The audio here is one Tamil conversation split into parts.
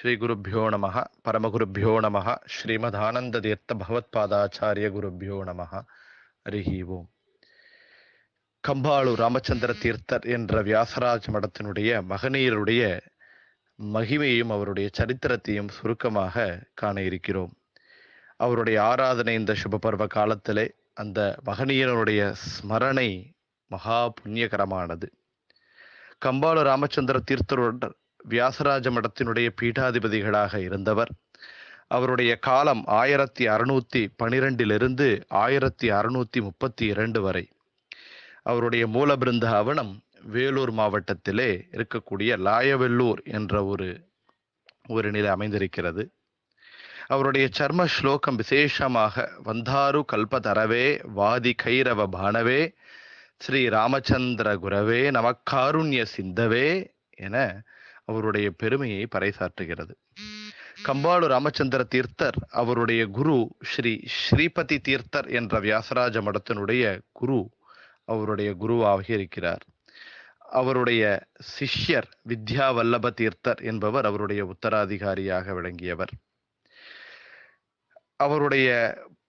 ஸ்ரீகுருப்போ நம பரமகுருப்போ நம ஸ்ரீமதானந்த தீர்த்த பகவத்பாதாச்சாரிய குருப்போ நம அருகிவோம் கம்பாளு ராமச்சந்திர தீர்த்தர் என்ற வியாசராஜ மடத்தினுடைய மகனியருடைய மகிமையும் அவருடைய சரித்திரத்தையும் சுருக்கமாக காண இருக்கிறோம் அவருடைய ஆராதனை இந்த சுபபர்வ காலத்திலே அந்த மகனியருடைய ஸ்மரணை மகா புண்ணியகரமானது கம்பாலு ராமச்சந்திர தீர்த்தருடன் வியாசராஜ மடத்தினுடைய பீடாதிபதிகளாக இருந்தவர் அவருடைய காலம் ஆயிரத்தி அறுநூத்தி பனிரெண்டிலிருந்து ஆயிரத்தி அறுநூத்தி முப்பத்தி இரண்டு வரை அவருடைய மூலபிருந்த அவனம் வேலூர் மாவட்டத்திலே இருக்கக்கூடிய லாயவெல்லூர் என்ற ஒரு ஒரு நிலை அமைந்திருக்கிறது அவருடைய சர்ம ஸ்லோகம் விசேஷமாக வந்தாரு கல்பதரவே வாதி கைரவ பானவே ஸ்ரீ ராமச்சந்திர குரவே நமக்காருண்ய சிந்தவே என அவருடைய பெருமையை பறைசாற்றுகிறது கம்பாலு ராமச்சந்திர தீர்த்தர் அவருடைய குரு ஸ்ரீ ஸ்ரீபதி தீர்த்தர் என்ற வியாசராஜ மடத்தினுடைய குரு அவருடைய குருவாக இருக்கிறார் அவருடைய சிஷ்யர் வித்யா வல்லப தீர்த்தர் என்பவர் அவருடைய உத்தராதிகாரியாக விளங்கியவர் அவருடைய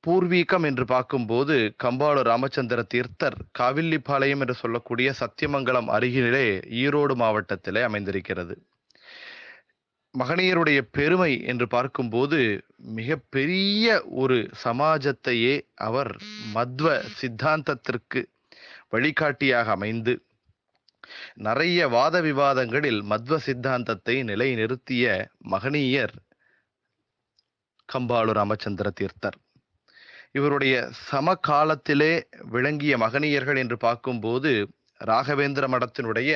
பூர்வீகம் என்று பார்க்கும்போது கம்பாலு ராமச்சந்திர தீர்த்தர் காவில்லிபாளையம் என்று சொல்லக்கூடிய சத்தியமங்கலம் அருகிலே ஈரோடு மாவட்டத்திலே அமைந்திருக்கிறது மகனியருடைய பெருமை என்று பார்க்கும்போது மிக பெரிய ஒரு சமாஜத்தையே அவர் மத்வ சித்தாந்தத்திற்கு வழிகாட்டியாக அமைந்து நிறைய வாத விவாதங்களில் மத்வ சித்தாந்தத்தை நிலைநிறுத்திய மகனீயர் கம்பாலு ராமச்சந்திர தீர்த்தர் இவருடைய சமகாலத்திலே விளங்கிய மகனியர்கள் என்று பார்க்கும்போது ராகவேந்திர மடத்தினுடைய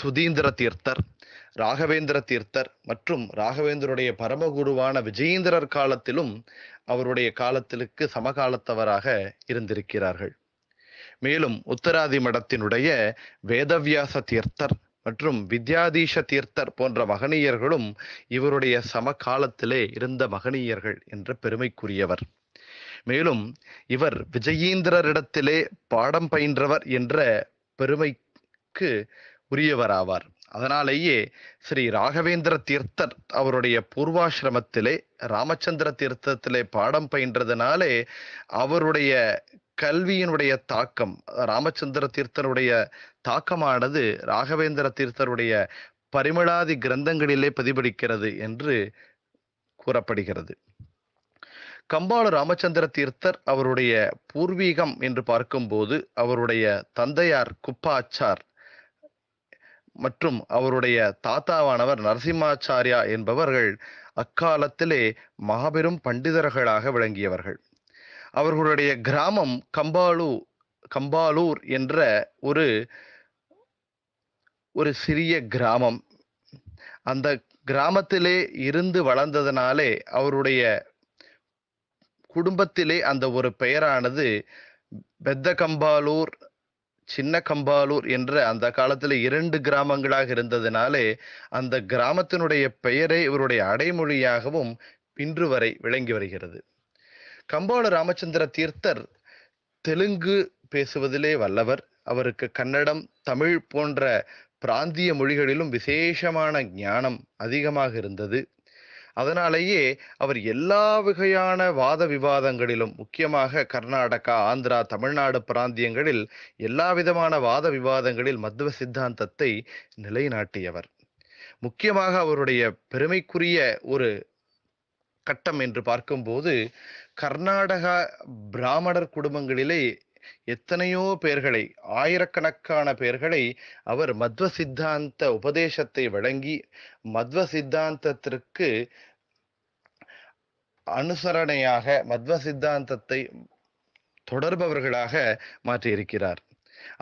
சுதீந்திர தீர்த்தர் ராகவேந்திர தீர்த்தர் மற்றும் ராகவேந்தருடைய பரமகுருவான விஜயேந்திரர் காலத்திலும் அவருடைய காலத்திலுக்கு சமகாலத்தவராக இருந்திருக்கிறார்கள் மேலும் உத்தராதி மடத்தினுடைய வேதவியாச தீர்த்தர் மற்றும் வித்யாதீஷ தீர்த்தர் போன்ற மகனியர்களும் இவருடைய சமகாலத்திலே இருந்த மகனியர்கள் என்ற பெருமைக்குரியவர் மேலும் இவர் விஜயீந்திரரிடத்திலே பாடம் பயின்றவர் என்ற பெருமைக்கு உரியவராவார் அதனாலேயே ஸ்ரீ ராகவேந்திர தீர்த்தர் அவருடைய பூர்வாசிரமத்திலே ராமச்சந்திர தீர்த்தத்திலே பாடம் பயின்றதுனாலே அவருடைய கல்வியினுடைய தாக்கம் ராமச்சந்திர தீர்த்தருடைய தாக்கமானது ராகவேந்திர தீர்த்தருடைய பரிமளாதி கிரந்தங்களிலே பிரதிபலிக்கிறது என்று கூறப்படுகிறது கம்பாளு ராமச்சந்திர தீர்த்தர் அவருடைய பூர்வீகம் என்று பார்க்கும்போது அவருடைய தந்தையார் குப்பாச்சார் மற்றும் அவருடைய தாத்தாவானவர் நரசிம்மாச்சாரியா என்பவர்கள் அக்காலத்திலே மாபெரும் பண்டிதர்களாக விளங்கியவர்கள் அவர்களுடைய கிராமம் கம்பாலு கம்பாலூர் என்ற ஒரு ஒரு சிறிய கிராமம் அந்த கிராமத்திலே இருந்து வளர்ந்ததனாலே அவருடைய குடும்பத்திலே அந்த ஒரு பெயரானது பெத்த கம்பாலூர் சின்ன கம்பாலூர் என்ற அந்த காலத்தில் இரண்டு கிராமங்களாக இருந்ததினாலே அந்த கிராமத்தினுடைய பெயரே இவருடைய அடைமொழியாகவும் இன்று வரை விளங்கி வருகிறது கம்பாள ராமச்சந்திர தீர்த்தர் தெலுங்கு பேசுவதிலே வல்லவர் அவருக்கு கன்னடம் தமிழ் போன்ற பிராந்திய மொழிகளிலும் விசேஷமான ஞானம் அதிகமாக இருந்தது அதனாலேயே அவர் எல்லா வகையான வாத விவாதங்களிலும் முக்கியமாக கர்நாடகா ஆந்திரா தமிழ்நாடு பிராந்தியங்களில் எல்லா விதமான வாத விவாதங்களில் மத்துவ சித்தாந்தத்தை நிலைநாட்டியவர் முக்கியமாக அவருடைய பெருமைக்குரிய ஒரு கட்டம் என்று பார்க்கும்போது கர்நாடகா பிராமணர் குடும்பங்களிலே எத்தனையோ பேர்களை ஆயிரக்கணக்கான பேர்களை அவர் மத்வ சித்தாந்த உபதேசத்தை வழங்கி மத்வ சித்தாந்தத்திற்கு அனுசரணையாக மத்வ சித்தாந்தத்தை தொடர்பவர்களாக மாற்றியிருக்கிறார்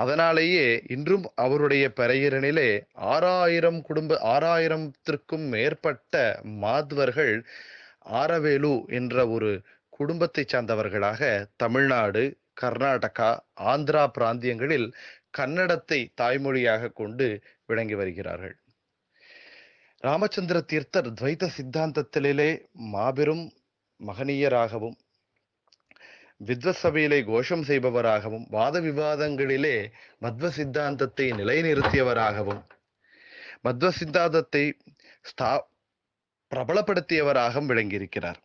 அதனாலேயே இன்றும் அவருடைய பெரையிரனிலே ஆறாயிரம் குடும்ப ஆறாயிரத்திற்கும் மேற்பட்ட மாத்வர்கள் ஆரவேலு என்ற ஒரு குடும்பத்தை சார்ந்தவர்களாக தமிழ்நாடு கர்நாடகா ஆந்திரா பிராந்தியங்களில் கன்னடத்தை தாய்மொழியாக கொண்டு விளங்கி வருகிறார்கள் ராமச்சந்திர தீர்த்தர் துவைத சித்தாந்தத்திலே மாபெரும் மகனீயராகவும் வித்வசபையிலே கோஷம் செய்பவராகவும் வாத விவாதங்களிலே மத்வ சித்தாந்தத்தை நிலைநிறுத்தியவராகவும் மத்வ சித்தாந்தத்தை ஸ்தா பிரபலப்படுத்தியவராகவும் விளங்கியிருக்கிறார்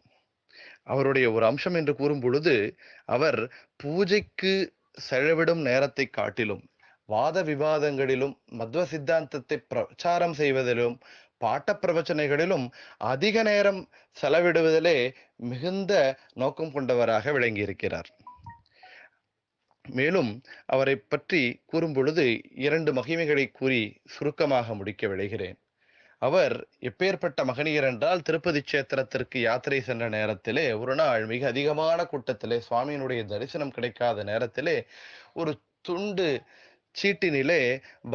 அவருடைய ஒரு அம்சம் என்று கூறும் பொழுது அவர் பூஜைக்கு செலவிடும் நேரத்தை காட்டிலும் வாத விவாதங்களிலும் மத்வ சித்தாந்தத்தை பிரச்சாரம் செய்வதிலும் பாட்ட பிரவச்சனைகளிலும் அதிக நேரம் செலவிடுவதிலே மிகுந்த நோக்கம் கொண்டவராக விளங்கியிருக்கிறார் மேலும் அவரை பற்றி கூறும் பொழுது இரண்டு மகிமைகளை கூறி சுருக்கமாக முடிக்க விளைகிறேன் அவர் எப்பேற்பட்ட மகனியர் என்றால் திருப்பதி கஷேத்திரத்திற்கு யாத்திரை சென்ற நேரத்திலே ஒரு நாள் மிக அதிகமான கூட்டத்திலே சுவாமியினுடைய தரிசனம் கிடைக்காத நேரத்திலே ஒரு துண்டு சீட்டினிலே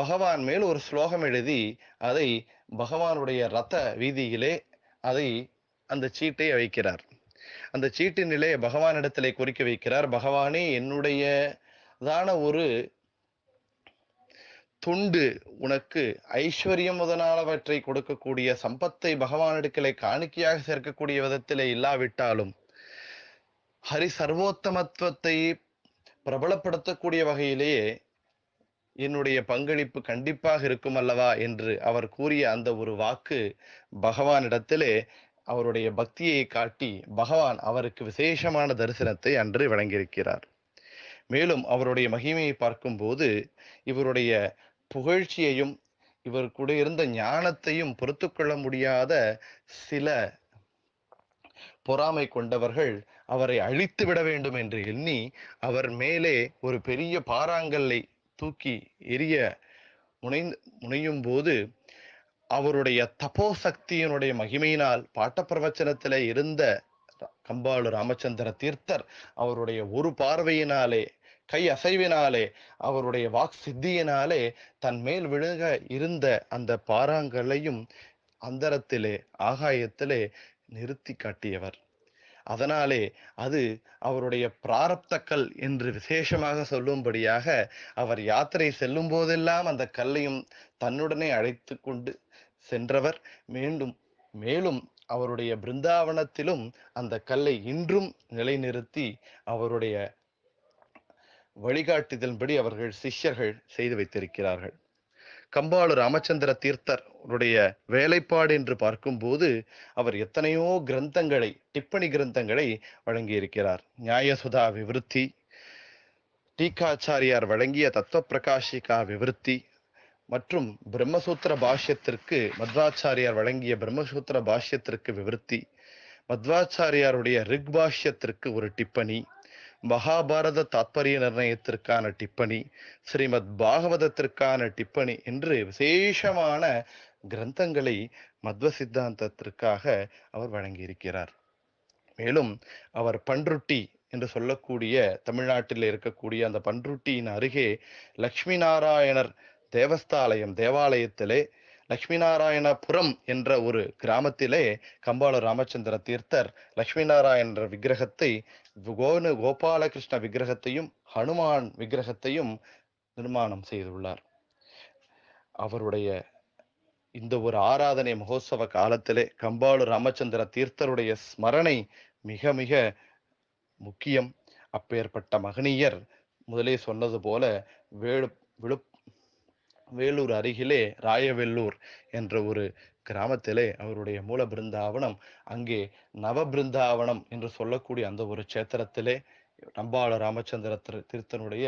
பகவான் மேல் ஒரு ஸ்லோகம் எழுதி அதை பகவானுடைய ரத வீதியிலே அதை அந்த சீட்டை வைக்கிறார் அந்த சீட்டினிலே பகவானிடத்திலே குறிக்க வைக்கிறார் பகவானே என்னுடைய தான ஒரு துண்டு உனக்கு ஐஸ்வர்யம் முதலானவற்றை கொடுக்கக்கூடிய சம்பத்தை பகவானிடத்திலே காணிக்கையாக சேர்க்கக்கூடிய விதத்திலே இல்லாவிட்டாலும் ஹரி சர்வோத்தமத்துவத்தை பிரபலப்படுத்தக்கூடிய வகையிலேயே என்னுடைய பங்களிப்பு கண்டிப்பாக இருக்கும் அல்லவா என்று அவர் கூறிய அந்த ஒரு வாக்கு பகவானிடத்திலே அவருடைய பக்தியை காட்டி பகவான் அவருக்கு விசேஷமான தரிசனத்தை அன்று வழங்கியிருக்கிறார் மேலும் அவருடைய மகிமையை பார்க்கும்போது இவருடைய புகழ்ச்சியையும் இவர் கூட இருந்த ஞானத்தையும் பொறுத்து கொள்ள முடியாத சில பொறாமை கொண்டவர்கள் அவரை அழித்து விட வேண்டும் என்று எண்ணி அவர் மேலே ஒரு பெரிய பாறாங்கல்லை தூக்கி எரிய முனை முனையும் போது அவருடைய தபோ சக்தியினுடைய மகிமையினால் பாட்டப்பிரவச்சனத்தில் இருந்த கம்பாளு ராமச்சந்திர தீர்த்தர் அவருடைய ஒரு பார்வையினாலே கை அசைவினாலே அவருடைய வாக் சித்தியினாலே தன் மேல் விழுக இருந்த அந்த பாறாங்களையும் அந்தரத்திலே ஆகாயத்திலே நிறுத்தி காட்டியவர் அதனாலே அது அவருடைய பிராரப்தக்கல் என்று விசேஷமாக சொல்லும்படியாக அவர் யாத்திரை செல்லும் போதெல்லாம் அந்த கல்லையும் தன்னுடனே அழைத்து கொண்டு சென்றவர் மீண்டும் மேலும் அவருடைய பிருந்தாவனத்திலும் அந்த கல்லை இன்றும் நிலைநிறுத்தி அவருடைய வழிகாட்டுதலின்படி அவர்கள் சிஷ்யர்கள் செய்து வைத்திருக்கிறார்கள் கம்பாளு ராமச்சந்திர தீர்த்தருடைய வேலைப்பாடு என்று பார்க்கும்போது அவர் எத்தனையோ கிரந்தங்களை டிப்பணி கிரந்தங்களை வழங்கியிருக்கிறார் நியாயசுதா விவருத்தி டீகாச்சாரியார் வழங்கிய தத்துவ பிரகாஷிகா விவருத்தி மற்றும் பிரம்மசூத்திர பாஷ்யத்திற்கு மத்வாச்சாரியார் வழங்கிய பிரம்மசூத்திர பாஷ்யத்திற்கு விவருத்தி மத்வாச்சாரியாருடைய ரிக் பாஷ்யத்திற்கு ஒரு டிப்பணி மகாபாரத தாத்பரிய நிர்ணயத்திற்கான டிப்பணி ஸ்ரீமத் பாகவதத்திற்கான டிப்பணி என்று விசேஷமான கிரந்தங்களை மத்வ சித்தாந்தத்திற்காக அவர் வழங்கியிருக்கிறார் மேலும் அவர் பன்ருட்டி என்று சொல்லக்கூடிய தமிழ்நாட்டில் இருக்கக்கூடிய அந்த பன்ருட்டியின் அருகே லக்ஷ்மி நாராயணர் தேவஸ்தாலயம் தேவாலயத்திலே லக்ஷ்மி நாராயணபுரம் என்ற ஒரு கிராமத்திலே கம்பாள ராமச்சந்திர தீர்த்தர் லக்ஷ்மி நாராயணர் விக்கிரகத்தை கோனு கோபாலகிருஷ்ண விக்கிரகத்தையும் ஹனுமான் விக்கிரகத்தையும் நிர்மாணம் செய்துள்ளார் அவருடைய இந்த ஒரு ஆராதனை மகோத்சவ காலத்திலே கம்பாலு ராமச்சந்திர தீர்த்தருடைய ஸ்மரணை மிக மிக முக்கியம் அப்பேற்பட்ட மகனியர் முதலே சொன்னது போல வேலு விழுப்பு வேலூர் அருகிலே ராயவெல்லூர் என்ற ஒரு கிராமத்திலே அவருடைய மூல பிருந்தாவனம் அங்கே நவ பிருந்தாவனம் என்று சொல்லக்கூடிய அந்த ஒரு சேத்திரத்திலே நம்பாள ராமச்சந்திர திருத்தனுடைய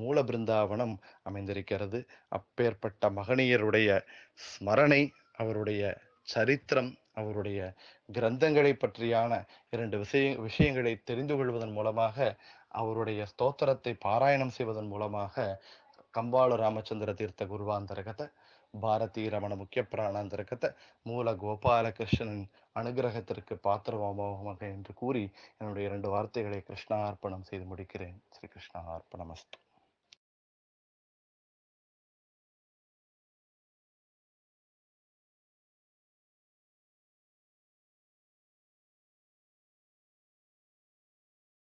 மூல பிருந்தாவனம் அமைந்திருக்கிறது அப்பேற்பட்ட மகனியருடைய ஸ்மரணை அவருடைய சரித்திரம் அவருடைய கிரந்தங்களை பற்றியான இரண்டு விஷய விஷயங்களை தெரிந்து கொள்வதன் மூலமாக அவருடைய ஸ்தோத்திரத்தை பாராயணம் செய்வதன் மூலமாக ராமச்சந்திர தீர்த்த ತೀರ್ಥ கதை பாரதி ரமண முக்கிய பிராணாந்திரகத்தை மூல கோபாலகிருஷ்ணன் அனுகிரகத்திற்கு பாத்திரமாமாக என்று கூறி என்னுடைய இரண்டு வார்த்தைகளை கிருஷ்ணா அர்ப்பணம் செய்து முடிக்கிறேன் ஸ்ரீ கிருஷ்ணா அஸ்து